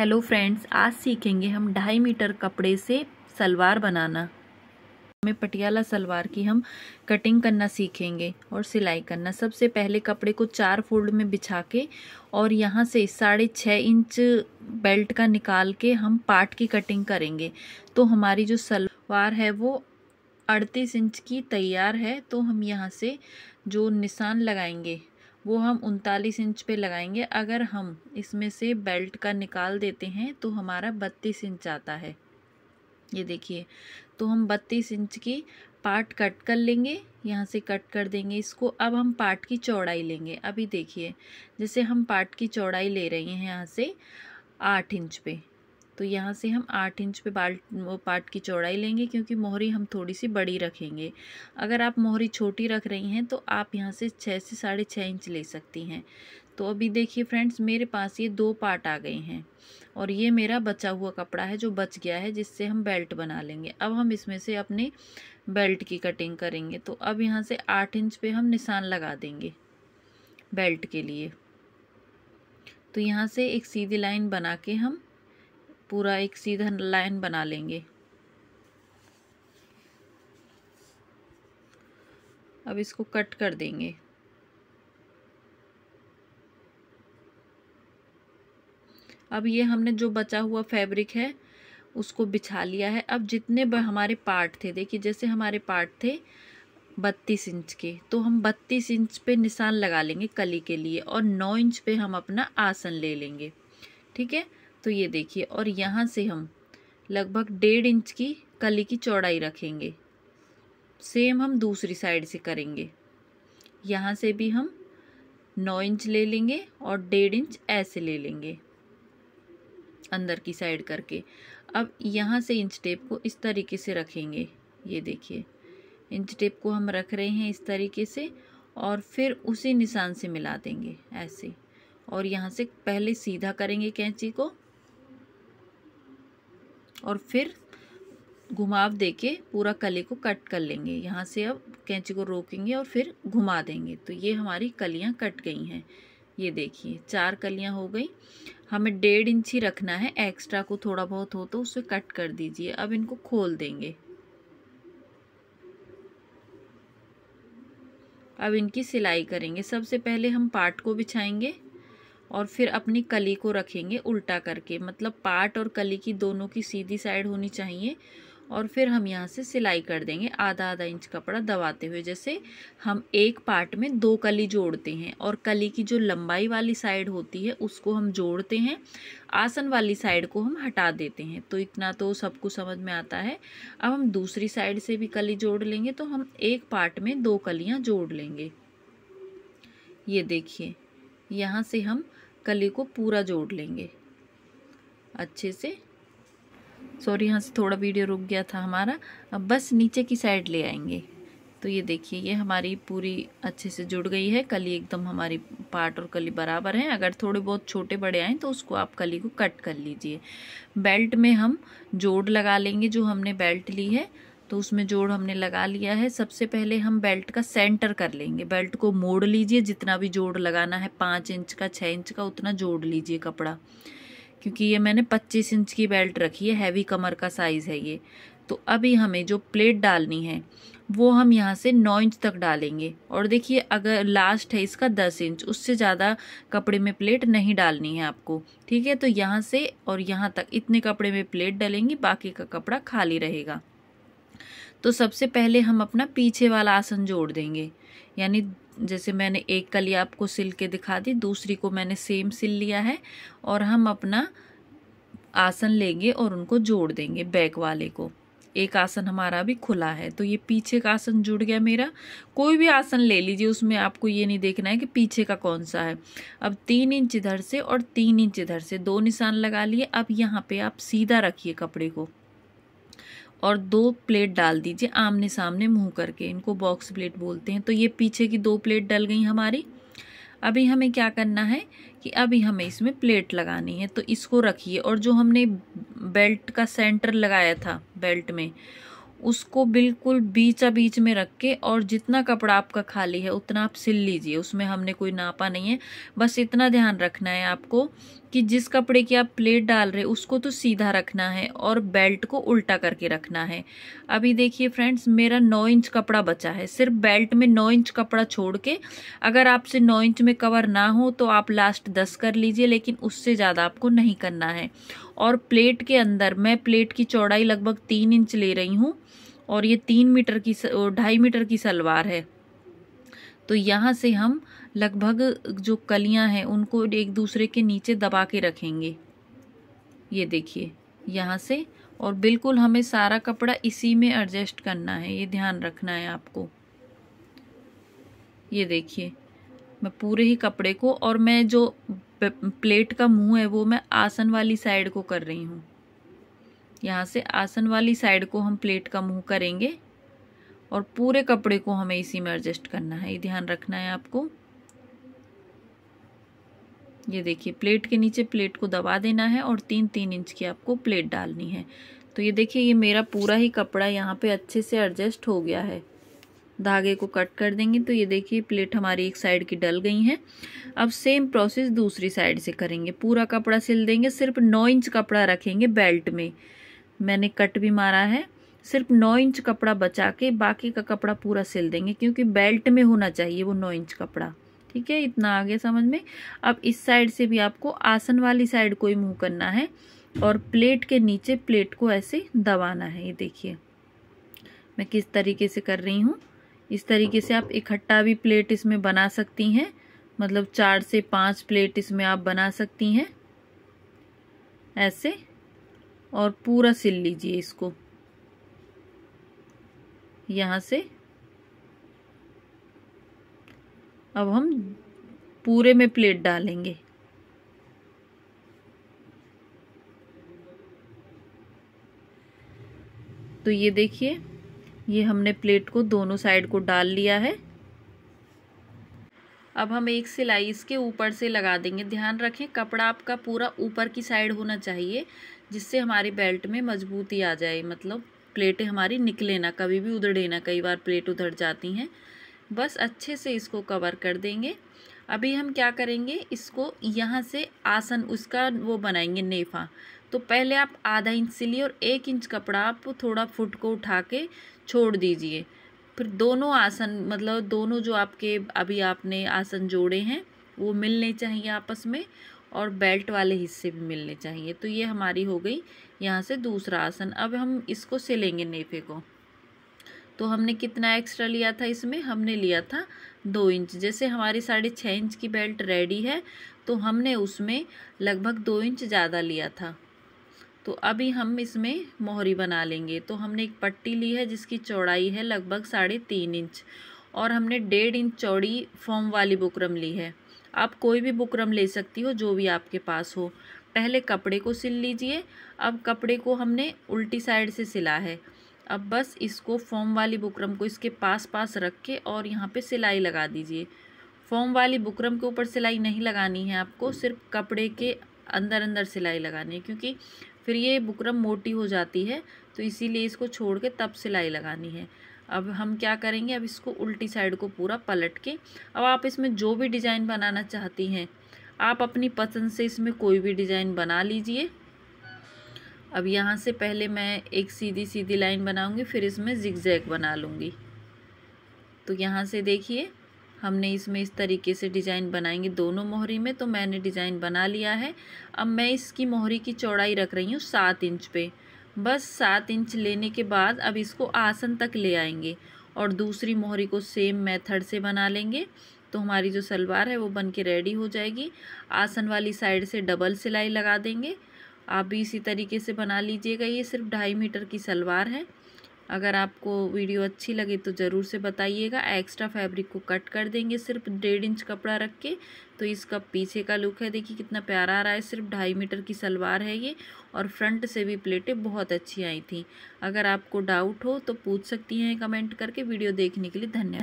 hello friends आज सीखेंगे हम ढाई मीटर कपड़े से सलवार बनाना हमें पटियाला सलवार की हम कटिंग करना सीखेंगे और सिलाई करना सबसे पहले कपड़े को चार फोल्ड में बिछा के और यहाँ से साढ़े छः इंच बेल्ट का निकाल के हम पार्ट की कटिंग करेंगे तो हमारी जो सलवार है वो अड़तीस इंच की तैयार है तो हम यहाँ से जो निशान लगाएंगे वो हम उनतालीस इंच पे लगाएंगे अगर हम इसमें से बेल्ट का निकाल देते हैं तो हमारा बत्तीस इंच आता है ये देखिए तो हम बत्तीस इंच की पार्ट कट कर लेंगे यहाँ से कट कर देंगे इसको अब हम पार्ट की चौड़ाई लेंगे अभी देखिए जैसे हम पार्ट की चौड़ाई ले रहे हैं यहाँ से आठ इंच पे तो यहाँ से हम आठ इंच पे वो पार्ट की चौड़ाई लेंगे क्योंकि मोहरी हम थोड़ी सी बड़ी रखेंगे अगर आप मोहरी छोटी रख रही हैं तो आप यहाँ से छः से साढ़े छः इंच ले सकती हैं तो अभी देखिए फ्रेंड्स मेरे पास ये दो पार्ट आ गए हैं और ये मेरा बचा हुआ कपड़ा है जो बच गया है जिससे हम बेल्ट बना लेंगे अब हम इसमें से अपने बेल्ट की कटिंग करेंगे तो अब यहाँ से आठ इंच पर हम निशान लगा देंगे बेल्ट के लिए तो यहाँ से एक सीधी लाइन बना के हम पूरा एक सीधा लाइन बना लेंगे अब इसको कट कर देंगे अब ये हमने जो बचा हुआ फैब्रिक है उसको बिछा लिया है अब जितने हमारे पार्ट थे देखिए जैसे हमारे पार्ट थे बत्तीस इंच के तो हम बत्तीस इंच पे निशान लगा लेंगे कली के लिए और नौ इंच पे हम अपना आसन ले लेंगे ठीक है तो ये देखिए और यहाँ से हम लगभग डेढ़ इंच की कली की चौड़ाई रखेंगे सेम हम दूसरी साइड से करेंगे यहाँ से भी हम नौ इंच ले लेंगे और डेढ़ इंच ऐसे ले लेंगे अंदर की साइड करके अब यहाँ से इंच टेप को इस तरीके से रखेंगे ये देखिए इंच टेप को हम रख रहे हैं इस तरीके से और फिर उसी निशान से मिला देंगे ऐसे और यहाँ से पहले सीधा करेंगे कैंची को और फिर घुमाव देके पूरा कली को कट कर लेंगे यहाँ से अब कैंची को रोकेंगे और फिर घुमा देंगे तो ये हमारी कलियाँ कट गई हैं ये देखिए चार कलियाँ हो गई हमें डेढ़ इंच ही रखना है एक्स्ट्रा को थोड़ा बहुत हो तो उसे कट कर दीजिए अब इनको खोल देंगे अब इनकी सिलाई करेंगे सबसे पहले हम पार्ट को बिछाएंगे और फिर अपनी कली को रखेंगे उल्टा करके मतलब पार्ट और कली की दोनों की सीधी साइड होनी चाहिए और फिर हम यहाँ से सिलाई कर देंगे आधा आधा इंच कपड़ा दबाते हुए जैसे हम एक पार्ट में दो कली जोड़ते हैं और कली की जो लंबाई वाली साइड होती है उसको हम जोड़ते हैं आसन वाली साइड को हम हटा देते हैं तो इतना तो सबको समझ में आता है अब हम दूसरी साइड से भी कली जोड़ लेंगे तो हम एक पार्ट में दो कलियाँ जोड़ लेंगे ये देखिए यहाँ से हम कली को पूरा जोड़ लेंगे अच्छे से सॉरी यहाँ से थोड़ा वीडियो रुक गया था हमारा अब बस नीचे की साइड ले आएंगे तो ये देखिए ये हमारी पूरी अच्छे से जुड़ गई है कली एकदम हमारी पार्ट और कली बराबर हैं अगर थोड़े बहुत छोटे बड़े आएँ तो उसको आप कली को कट कर लीजिए बेल्ट में हम जोड़ लगा लेंगे जो हमने बेल्ट ली है तो उसमें जोड़ हमने लगा लिया है सबसे पहले हम बेल्ट का सेंटर कर लेंगे बेल्ट को मोड़ लीजिए जितना भी जोड़ लगाना है पाँच इंच का छः इंच का उतना जोड़ लीजिए कपड़ा क्योंकि ये मैंने पच्चीस इंच की बेल्ट रखी है हैवी कमर का साइज़ है ये तो अभी हमें जो प्लेट डालनी है वो हम यहाँ से नौ इंच तक डालेंगे और देखिए अगर लास्ट है इसका दस इंच उससे ज़्यादा कपड़े में प्लेट नहीं डालनी है आपको ठीक है तो यहाँ से और यहाँ तक इतने कपड़े में प्लेट डालेंगी बाकी का कपड़ा खाली रहेगा तो सबसे पहले हम अपना पीछे वाला आसन जोड़ देंगे यानी जैसे मैंने एक कली आपको सिल के दिखा दी दूसरी को मैंने सेम सिल लिया है और हम अपना आसन लेंगे और उनको जोड़ देंगे बैक वाले को एक आसन हमारा भी खुला है तो ये पीछे का आसन जुड़ गया मेरा कोई भी आसन ले लीजिए उसमें आपको ये नहीं देखना है कि पीछे का कौन सा है अब तीन इंच इधर से और तीन इंच इधर से दो निशान लगा लिए अब यहाँ पे आप सीधा रखिए कपड़े को और दो प्लेट डाल दीजिए आमने सामने मुंह करके इनको बॉक्स प्लेट बोलते हैं तो ये पीछे की दो प्लेट डल गई हमारी अभी हमें क्या करना है कि अभी हमें इसमें प्लेट लगानी है तो इसको रखिए और जो हमने बेल्ट का सेंटर लगाया था बेल्ट में उसको बिल्कुल बीचा बीच में रख के और जितना कपड़ा आपका खाली है उतना आप सिल लीजिए उसमें हमने कोई नापा नहीं है बस इतना ध्यान रखना है आपको कि जिस कपड़े की आप प्लेट डाल रहे उसको तो सीधा रखना है और बेल्ट को उल्टा करके रखना है अभी देखिए फ्रेंड्स मेरा नौ इंच कपड़ा बचा है सिर्फ बेल्ट में नौ इंच कपड़ा छोड़ के अगर आपसे नौ इंच में कवर ना हो तो आप लास्ट दस कर लीजिए लेकिन उससे ज़्यादा आपको नहीं करना है और प्लेट के अंदर मैं प्लेट की चौड़ाई लगभग तीन इंच ले रही हूँ और ये तीन मीटर की ढाई मीटर की सलवार है तो यहाँ से हम लगभग जो कलियाँ हैं उनको एक दूसरे के नीचे दबा के रखेंगे ये देखिए यहाँ से और बिल्कुल हमें सारा कपड़ा इसी में एडजस्ट करना है ये ध्यान रखना है आपको ये देखिए मैं पूरे ही कपड़े को और मैं जो प्लेट का मुंह है वो मैं आसन वाली साइड को कर रही हूँ यहाँ से आसन वाली साइड को हम प्लेट का मुंह करेंगे और पूरे कपड़े को हमें इसी में एडजस्ट करना है ये ध्यान रखना है आपको ये देखिए प्लेट के नीचे प्लेट को दबा देना है और तीन तीन इंच की आपको प्लेट डालनी है तो ये देखिए ये मेरा पूरा ही कपड़ा यहाँ पे अच्छे से एडजस्ट हो गया है धागे को कट कर देंगे तो ये देखिए प्लेट हमारी एक साइड की डल गई है अब सेम प्रोसेस दूसरी साइड से करेंगे पूरा कपड़ा सिल देंगे सिर्फ नौ इंच कपड़ा रखेंगे बेल्ट में मैंने कट भी मारा है सिर्फ नौ इंच कपड़ा बचा के बाकी का कपड़ा पूरा सिल देंगे क्योंकि बेल्ट में होना चाहिए वो नौ इंच कपड़ा ठीक है इतना आ गया समझ में अब इस साइड से भी आपको आसन वाली साइड को ही मुँह करना है और प्लेट के नीचे प्लेट को ऐसे दबाना है ये देखिए मैं किस तरीके से कर रही हूँ इस तरीके से आप इकट्ठा भी प्लेट इसमें बना सकती हैं मतलब चार से पांच प्लेट इसमें आप बना सकती हैं ऐसे और पूरा सिल लीजिए इसको यहाँ से अब हम पूरे में प्लेट डालेंगे तो ये देखिए ये हमने प्लेट को दोनों साइड को डाल लिया है अब हम एक सिलाई इसके ऊपर से लगा देंगे ध्यान रखें कपड़ा आपका पूरा ऊपर की साइड होना चाहिए जिससे हमारी बेल्ट में मजबूती आ जाए मतलब प्लेटें हमारी निकले ना कभी भी उधड़े ना कई बार प्लेट उधड़ जाती हैं बस अच्छे से इसको कवर कर देंगे अभी हम क्या करेंगे इसको यहाँ से आसन उसका वो बनाएंगे नेफा तो पहले आप आधा इंच सिली और एक इंच कपड़ा आप थोड़ा फुट को उठा के छोड़ दीजिए फिर दोनों आसन मतलब दोनों जो आपके अभी आपने आसन जोड़े हैं वो मिलने चाहिए आपस में और बेल्ट वाले हिस्से भी मिलने चाहिए तो ये हमारी हो गई यहाँ से दूसरा आसन अब हम इसको सिलेंगे नेफे को तो हमने कितना एक्स्ट्रा लिया था इसमें हमने लिया था दो इंच जैसे हमारी साढ़े छः इंच की बेल्ट रेडी है तो हमने उसमें लगभग दो इंच ज़्यादा लिया था तो अभी हम इसमें मोहरी बना लेंगे तो हमने एक पट्टी ली है जिसकी चौड़ाई है लगभग साढ़े तीन इंच और हमने डेढ़ इंच चौड़ी फॉर्म वाली बुकरम ली है आप कोई भी बुकरम ले सकती हो जो भी आपके पास हो पहले कपड़े को सिल लीजिए अब कपड़े को हमने उल्टी साइड से सिला है अब बस इसको फॉर्म वाली बुकरम को इसके पास पास रख के और यहाँ पर सिलाई लगा दीजिए फॉर्म वाली बुकरम के ऊपर सिलाई नहीं लगानी है आपको सिर्फ कपड़े के अंदर अंदर सिलाई लगानी है क्योंकि फिर ये बुकरम मोटी हो जाती है तो इसीलिए इसको छोड़ के तब सिलाई लगानी है अब हम क्या करेंगे अब इसको उल्टी साइड को पूरा पलट के अब आप इसमें जो भी डिज़ाइन बनाना चाहती हैं आप अपनी पसंद से इसमें कोई भी डिज़ाइन बना लीजिए अब यहाँ से पहले मैं एक सीधी सीधी लाइन बनाऊँगी फिर इसमें जैग बना लूँगी तो यहाँ से देखिए हमने इसमें इस तरीके से डिज़ाइन बनाएंगे दोनों मोहरी में तो मैंने डिज़ाइन बना लिया है अब मैं इसकी मोहरी की चौड़ाई रख रही हूँ सात इंच पे बस सात इंच लेने के बाद अब इसको आसन तक ले आएंगे और दूसरी मोहरी को सेम मेथड से बना लेंगे तो हमारी जो सलवार है वो बन के रेडी हो जाएगी आसन वाली साइड से डबल सिलाई लगा देंगे आप भी इसी तरीके से बना लीजिएगा ये सिर्फ ढाई मीटर की सलवार है अगर आपको वीडियो अच्छी लगे तो ज़रूर से बताइएगा एक्स्ट्रा फैब्रिक को कट कर देंगे सिर्फ डेढ़ इंच कपड़ा रख के तो इसका पीछे का लुक है देखिए कितना प्यारा आ रहा है सिर्फ ढाई मीटर की सलवार है ये और फ्रंट से भी प्लेटें बहुत अच्छी आई थी अगर आपको डाउट हो तो पूछ सकती हैं कमेंट करके वीडियो देखने के लिए धन्यवाद